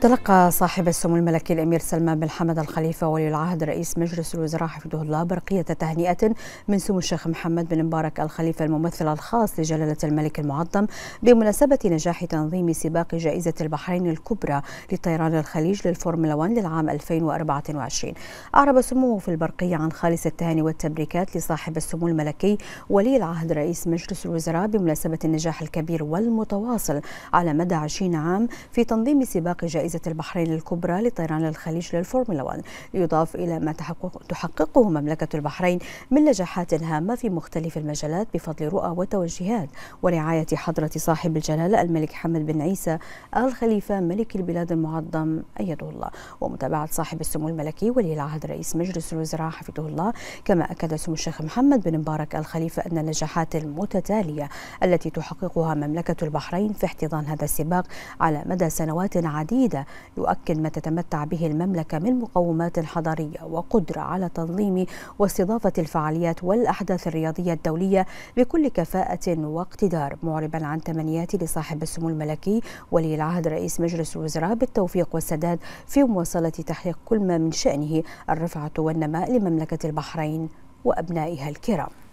تلقى صاحب السمو الملكي الامير سلمان بن حمد الخليفه ولي العهد رئيس مجلس الوزراء حفظه الله برقيه تهنئه من سمو الشيخ محمد بن مبارك الخليفه الممثل الخاص لجلاله الملك المعظم بمناسبه نجاح تنظيم سباق جائزه البحرين الكبرى لطيران الخليج للفورمولا 1 للعام 2024. اعرب سموه في البرقيه عن خالص التهاني والتبريكات لصاحب السمو الملكي ولي العهد رئيس مجلس الوزراء بمناسبه النجاح الكبير والمتواصل على مدى 20 عام في تنظيم سباق جائزه جائزة البحرين الكبرى لطيران الخليج للفورمولا 1 يضاف إلى ما تحقق تحققه مملكة البحرين من نجاحات هامة في مختلف المجالات بفضل رؤى وتوجهات ورعاية حضرة صاحب الجلالة الملك حمد بن عيسى آل خليفة ملك البلاد المعظم أيده الله ومتابعة صاحب السمو الملكي ولي العهد رئيس مجلس الوزراء حفظه الله كما أكد سمو الشيخ محمد بن مبارك آل خليفة أن النجاحات المتتالية التي تحققها مملكة البحرين في احتضان هذا السباق على مدى سنوات عديدة يؤكد ما تتمتع به المملكة من مقومات حضارية وقدرة على تنظيم واستضافة الفعاليات والأحداث الرياضية الدولية بكل كفاءة واقتدار معربا عن تمنياتي لصاحب السمو الملكي ولي العهد رئيس مجلس الوزراء بالتوفيق والسداد في مواصلة تحقيق كل ما من شأنه الرفعة والنماء لمملكة البحرين وأبنائها الكرام